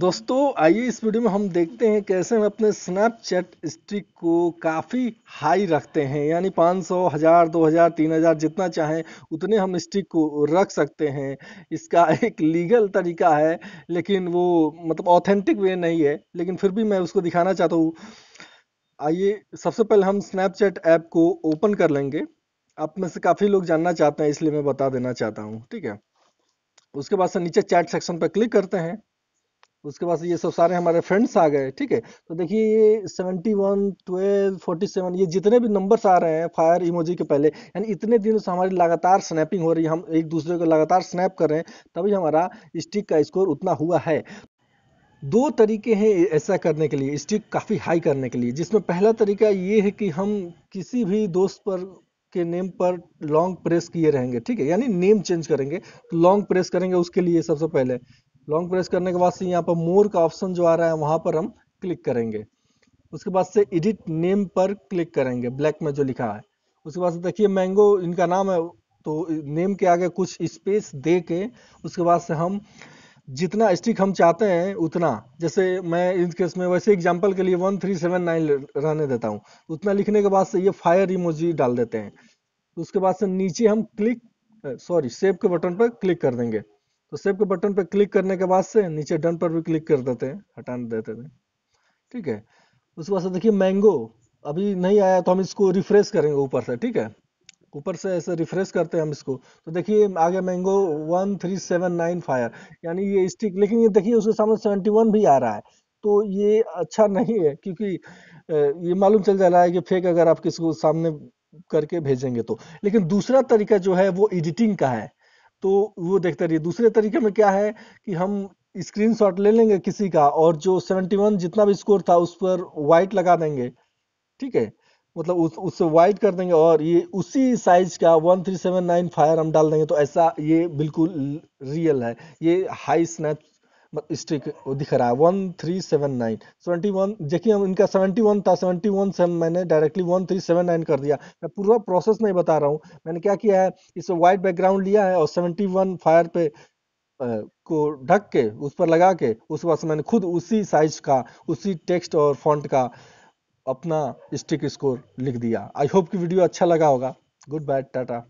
दोस्तों आइए इस वीडियो में हम देखते हैं कैसे हम अपने स्नैपचैट स्टिक को काफ़ी हाई रखते हैं यानी 500, हज़ार दो हज़ार तीन हज़ार जितना चाहें उतने हम स्टिक को रख सकते हैं इसका एक लीगल तरीका है लेकिन वो मतलब ऑथेंटिक वे नहीं है लेकिन फिर भी मैं उसको दिखाना चाहता हूँ आइए सबसे पहले हम स्नैपचैट ऐप को ओपन कर लेंगे आप में से काफ़ी लोग जानना चाहते हैं इसलिए मैं बता देना चाहता हूँ ठीक है उसके बाद से नीचे चैट सेक्शन पर क्लिक करते हैं उसके बाद ये सब सारे हमारे फ्रेंड्स आ गए ठीक है तो देखिए ये seventy one twelve forty seven ये जितने भी नंबर्स आ रहे हैं फायर इमोजी के पहले यानी इतने दिनों से हमारी लगातार स्नैपिंग हो रही है हम एक दूसरे को लगातार स्नैप कर रहे हैं तभी हमारा स्टिक का स्कोर उतना हुआ है दो तरीके हैं ऐसा करने के लिए स्टिक काफ़ी हाई करने के लिए जिसमें पहला तरीका ये है कि हम किसी भी दोस्त पर के नेम पर लॉन्ग प्रेस किए रहेंगे ठीक है यानी नेम चेंज करेंगे लॉन्ग प्रेस करेंगे उसके लिए सबसे पहले लॉन्ग प्रेस करने के बाद से यहाँ पर मोर का ऑप्शन जो आ रहा है वहां पर हम क्लिक करेंगे उसके बाद से एडिट नेम पर क्लिक करेंगे ब्लैक में जो लिखा है उसके बाद से देखिए मैंगो इनका नाम है तो नेम के आगे कुछ स्पेस दे के उसके बाद से हम जितना स्टिक हम चाहते हैं उतना जैसे मैं इस केस में वैसे एग्जांपल के लिए वन थ्री सेवन नाइन रहने देता हूँ उतना लिखने के बाद से ये फायर इमोजी डाल देते हैं उसके बाद से नीचे हम क्लिक सॉरी सेव के बटन पर क्लिक कर देंगे तो सेव के बटन पर क्लिक करने के बाद से नीचे डन पर भी क्लिक कर देते हैं हटा देते थे ठीक है उसके बाद से देखिए मैंगो अभी नहीं आया तो हम इसको रिफ्रेश करेंगे ऊपर से ठीक है ऊपर से ऐसे रिफ्रेश करते हैं हम इसको तो देखिए आगे mango one three seven nine fire यानी ये स्टिक लेकिन ये देखिए उसके सामने सेवेंटी वन भी आ रहा है तो ये अच्छा नहीं है क्योंकि ये मालूम चल जा रहा है कि फेक अगर आप किसी को सामने करके भेजेंगे तो लेकिन दूसरा तरीका जो है वो एडिटिंग का है तो वो देखते रहिए दूसरे तरीके में क्या है कि हम स्क्रीन शॉट ले लेंगे किसी का और जो 71 जितना भी स्कोर था उस पर वाइट लगा देंगे ठीक है मतलब उस उससे वाइट कर देंगे और ये उसी साइज का 1379 फायर हम डाल देंगे तो ऐसा ये बिल्कुल रियल है ये हाई स्नैप स्ट्रिक दिख रहा है one three seven nine seventy one देखिए हम इनका सेवेंटी वन था सेवेंटी वन से मैंने directly one three seven nine कर दिया मैं पूरा प्रोसेस नहीं बता रहा हूँ मैंने क्या किया है इसे वाइट बैकग्राउंड लिया है और सेवेंटी वन फायर पे को ढक के उस पर लगा के उस वक्त मैंने खुद उसी साइज का उसी टेक्स्ट और फॉन्ट का अपना स्टिक स्कोर लिख दिया आई होप कि वीडियो अच्छा लगा होगा गुड बाय टाटा